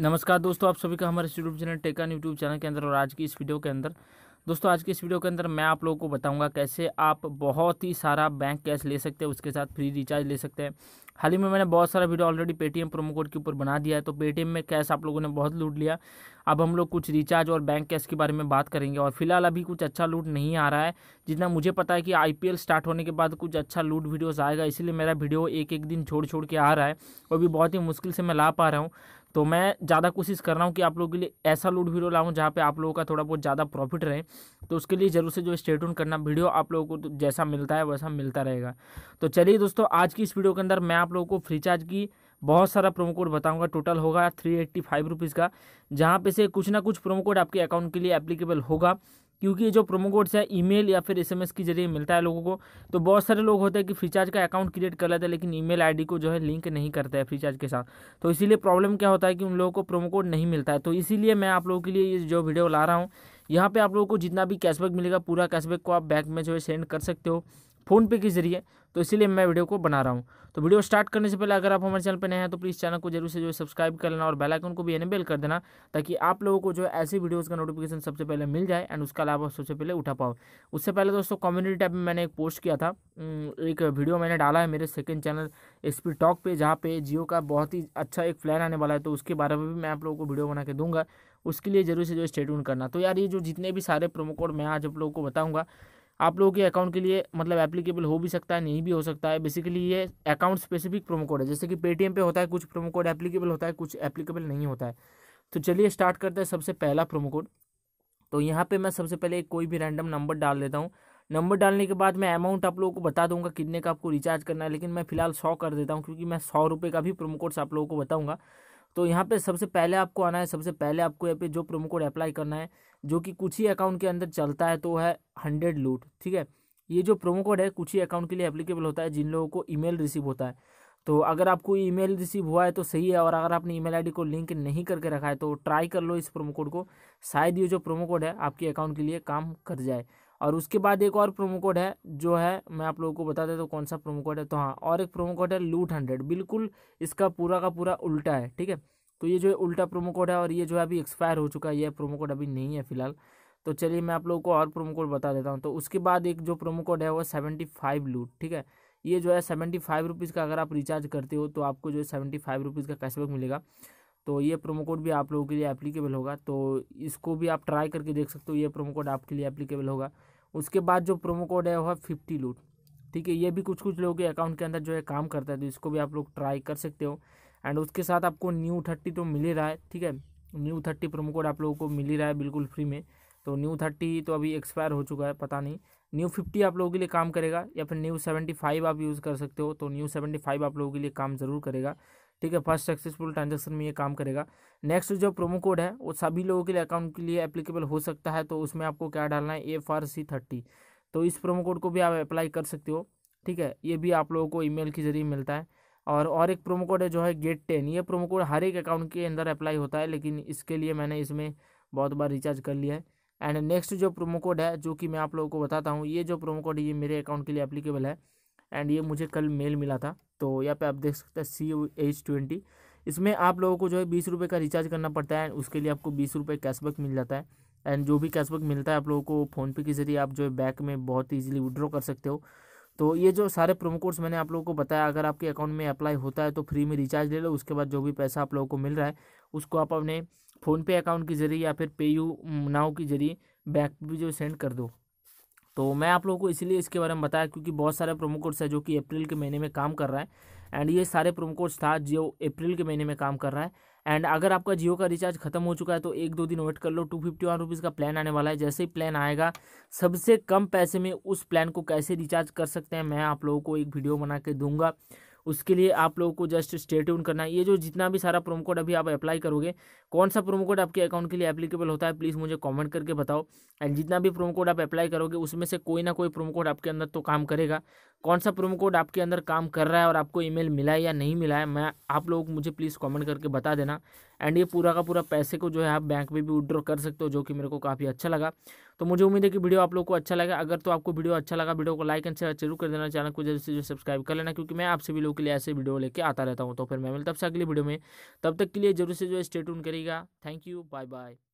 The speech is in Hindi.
नमस्कार दोस्तों आप सभी का हमारे यूट्यूब चैनल टेकन यूट्यूब चैनल के अंदर और आज की इस वीडियो के अंदर दोस्तों आज की इस वीडियो के अंदर मैं आप लोगों को बताऊंगा कैसे आप बहुत ही सारा बैंक कैश ले सकते हैं उसके साथ फ्री रिचार्ज ले सकते हैं हाल ही में मैंने बहुत सारा video already Paytm promo code के ऊपर बना दिया है तो पेटीएम में कैश आप लोगों ने बहुत लूट लिया अब हम लोग कुछ रिचार्ज और बैंक कैश के बारे में बात करेंगे और फिलहाल अभी कुछ अच्छा लूट नहीं आ रहा है जितना मुझे पता है कि आई स्टार्ट होने के बाद कुछ अच्छा लूट वीडियोज़ आएगा इसीलिए मेरा वीडियो एक एक दिन छोड़ छोड़ के आ रहा है और भी बहुत ही मुश्किल से मैं ला पा रहा हूँ तो मैं ज़्यादा कोशिश कर रहा हूँ कि आप लोगों के लिए ऐसा लूट वीडियो लाऊँ जहाँ पे आप लोगों का थोड़ा बहुत ज़्यादा प्रॉफिट रहे तो उसके लिए ज़रूर से जो स्टेटून करना वीडियो आप लोगों को जैसा मिलता है वैसा मिलता रहेगा तो चलिए दोस्तों आज की इस वीडियो के अंदर मैं आप लोगों को फ्रीचार्ज की बहुत सारा प्रोमो कोड बताऊंगा टोटल होगा थ्री एट्टी फाइव रुपीज़ का जहाँ पे से कुछ ना कुछ प्रोमो कोड आपके अकाउंट के लिए एप्लीकेबल होगा क्योंकि जो प्रोमो कोड्स है ईमेल या फिर एसएमएस के जरिए मिलता है लोगों को तो बहुत सारे लोग होते हैं कि फ्रीचार्ज का अकाउंट क्रिएट कर लेते हैं लेकिन ईमेल आईडी को जो है लिंक नहीं करता है फ्रीचार्ज के साथ तो इसीलिए प्रॉब्लम क्या होता है कि उन लोगों को प्रोमो कोड नहीं मिलता है तो इसीलिए मैं आप लोगों के लिए ये जो वीडियो ला रहा हूँ यहाँ पे आप लोगों को जितना भी कैशबैक मिलेगा पूरा कैशबैक को आप बैंक में जो है सेंड कर सकते हो फ़ोनपे के ज़रिए तो इसीलिए मैं वीडियो को बना रहा हूँ तो वीडियो स्टार्ट करने से पहले अगर आप हमारे चैनल पर नए हैं तो प्लीज़ चैनल को जरूर से जो है सब्सक्राइब कर लेना और बेल आइकन को भी एनेबल कर देना ताकि आप लोगों को जो है ऐसी वीडियोज़ का नोटिफिकेशन सबसे पहले मिल जाए एंड उसका लाभ आप सबसे पहले उठा पाओ उससे पहले दोस्तों कम्युनिटी टैब में मैंने एक पोस्ट किया था एक वीडियो मैंने डाला है मेरे second channel S P talk पर जहाँ पे जियो का बहुत ही अच्छा एक प्लान आने वाला है तो उसके बारे में भी मैं आप लोगों को वीडियो बना के दूंगा उसके लिए जरूर से जो है करना तो यार ये जो जितने भी सारे प्रोमो कोड मैं आज आप लोगों को बताऊँगा आप लोगों के अकाउंट के लिए मतलब एप्लीकेबल हो भी सकता है नहीं भी हो सकता है बेसिकली ये अकाउंट स्पेसिफिक प्रोमो कोड है जैसे कि पेटीएम पे होता है कुछ प्रोमो कोड एप्लीकेबल होता है कुछ एप्लीकेबल नहीं होता है तो चलिए स्टार्ट करते हैं सबसे पहला प्रोमो कोड तो यहाँ पे मैं सबसे पहले कोई भी रैंडम नंबर डाल देता हूँ नंबर डालने के बाद मैं अमाउंट आप लोगों को बता दूंगा कितने का आपको रिचार्ज करना है लेकिन मैं फिलहाल सौ कर देता हूँ क्योंकि मैं सौ रुपये का भी प्रोमो कोड्स आप लोगों को बताऊँगा तो यहाँ पे सबसे पहले आपको आना है सबसे पहले आपको यहाँ पे जो प्रोमो कोड अप्लाई करना है जो कि कुछ ही अकाउंट के अंदर चलता है तो है हंड्रेड लूट ठीक है ये जो प्रोमो कोड है कुछ ही अकाउंट के लिए एप्लीकेबल होता है जिन लोगों को ईमेल रिसीव होता है तो अगर आपको ईमेल रिसीव हुआ है तो सही है और अगर आपने ईमेल आईडी को लिंक नहीं करके रखा है तो ट्राई कर लो इस प्रोमो कोड को शायद ये जो प्रोमो कोड है आपके अकाउंट के लिए काम कर जाए और उसके बाद एक और प्रोमो कोड है जो है मैं आप लोगों को बता देता तो हूँ कौन सा प्रोमो कोड है तो हाँ और एक प्रोमो कोड है लूट हंड्रेड बिल्कुल इसका पूरा का पूरा उल्टा है ठीक है तो ये जो है उल्टा प्रोमो कोड है और ये जो है अभी एक्सपायर हो चुका है ये प्रोमो कोड अभी नहीं है फिलहाल तो चलिए मैं आप लोगों को और प्रोमो कोड बता देता हूँ तो उसके बाद एक जो प्रोमो कोड है वो सेवेंटी फाइव लूट ठीक है ये जो है सेवेंटी फाइव रुपीज़ का अगर आप रिचार्ज करते हो तो आपको जो है सेवेंटी फाइव रुपीज़ का कैशबैक मिलेगा तो ये प्रोमो कोड भी आप लोगों के लिए एप्लीकेबल होगा तो इसको भी आप ट्राई करके देख सकते हो ये प्रोमो कोड आपके लिए एप्लीकेबल होगा उसके बाद जो प्रोमो कोड है वह फिफ्टी लूट ठीक है ये भी कुछ कुछ लोगों के अकाउंट के अंदर जो है काम करता है तो इसको भी आप लोग ट्राई कर सकते हो एंड उसके साथ आपको न्यू थर्टी तो मिल ही रहा है ठीक है न्यू थर्टी प्रोमो कोड आप लोगों को मिल ही रहा है बिल्कुल फ्री में तो न्यू थर्टी तो अभी एक्सपायर हो चुका है पता नहीं न्यू फिफ्टी आप लोगों के लिए काम करेगा या फिर न्यू सेवेंटी फाइव आप यूज़ कर सकते हो तो न्यू सेवेंटी फाइव आप लोगों के लिए काम ज़रूर करेगा ठीक है फर्स्ट सक्सेसफुल ट्रांजेक्शन में ये काम करेगा नेक्स्ट जो प्रोमो कोड है वो सभी लोगों के लिए अकाउंट के लिए एप्लीकेबल हो सकता है तो उसमें आपको क्या डालना है ए फार सी थर्टी तो इस प्रोमो कोड को भी आप अप्लाई कर सकते हो ठीक है ये भी आप लोगों को ईमेल के जरिए मिलता है और और एक प्रोमो कोड है जो है गेट टेन ये प्रोमो कोड हर एक अकाउंट के अंदर अप्लाई होता है लेकिन इसके लिए मैंने इसमें बहुत बार रिचार्ज कर लिया है एंड नेक्स्ट जो प्रोमो कोड है जो कि मैं आप लोगों को बताता हूँ ये जो प्रोमो कोड ये मेरे अकाउंट के लिए अप्लीकेबल है एंड ये मुझे कल मेल मिला था तो यहाँ पे आप देख सकते हैं सी एच ट्वेंटी इसमें आप लोगों को जो है बीस रुपये का रिचार्ज करना पड़ता है उसके लिए आपको बीस रुपये कैशबैक मिल जाता है एंड जो भी कैशबैक मिलता है आप लोगों को फ़ोनपे के ज़रिए आप जो है बैक में बहुत ईजिली विड्रॉ कर सकते हो तो ये जो सारे प्रोमो कोड्स मैंने आप लोगों को बताया अगर आपके अकाउंट में अप्लाई होता है तो फ्री में रिचार्ज ले लो उसके बाद जो भी पैसा आप लोगों को मिल रहा है उसको आप अपने फ़ोनपे अकाउंट के ज़रिए या फिर पे यू नाव के ज़रिए बैक भी जो सेंड कर दो तो मैं आप लोगों को इसलिए इसके बारे में बताया क्योंकि बहुत सारे प्रोमो कोड्स है जो कि अप्रैल के महीने में काम कर रहा है एंड ये सारे प्रोमो कोड्स था जो अप्रैल के महीने में काम कर रहा है एंड अगर आपका जियो का रिचार्ज खत्म हो चुका है तो एक दो दिन वेट कर लो टू फिफ्टी वन रुपीज़ का प्लान आने वाला है जैसे ही प्लान आएगा सबसे कम पैसे में उस प्लान को कैसे रिचार्ज कर सकते हैं मैं आप लोगों को एक वीडियो बना के दूंगा उसके लिए आप लोगों को जस्ट स्टेट यून करना है ये जो जितना भी सारा प्रोमो कोड अभी आप अप्लाई करोगे कौन सा प्रोमो कोड आपके अकाउंट के लिए एप्लीकेबल होता है प्लीज़ मुझे कॉमेंट करके बताओ एंड जितना भी प्रोमो कोड आप अप्लाई करोगे उसमें से कोई ना कोई प्रोमो कोड आपके अंदर तो काम करेगा कौन सा प्रोमो कोड आपके अंदर काम कर रहा है और आपको ईमेल मिला है या नहीं मिला है मैं आप लोग मुझे प्लीज़ कमेंट करके बता देना एंड ये पूरा का पूरा पैसे को जो है आप बैंक में भी विड्रॉ कर सकते हो जो कि मेरे को काफ़ी अच्छा लगा तो मुझे उम्मीद है कि वीडियो आप लोग को अच्छा लगा अगर तो आपको वीडियो अच्छा लगा वीडियो को लाइक एंड शेयर जरूर कर देना चैनल को जरूर से सब्सक्राइब कर लेना क्योंकि मैं आप सभी लोगों के लिए ऐसे वीडियो लेके आता रहता हूँ तो फिर मैं मिलता हूँ अगली वीडियो में तब तक के लिए जरूर से जो है स्टेट करेगा थैंक यू बाय बाय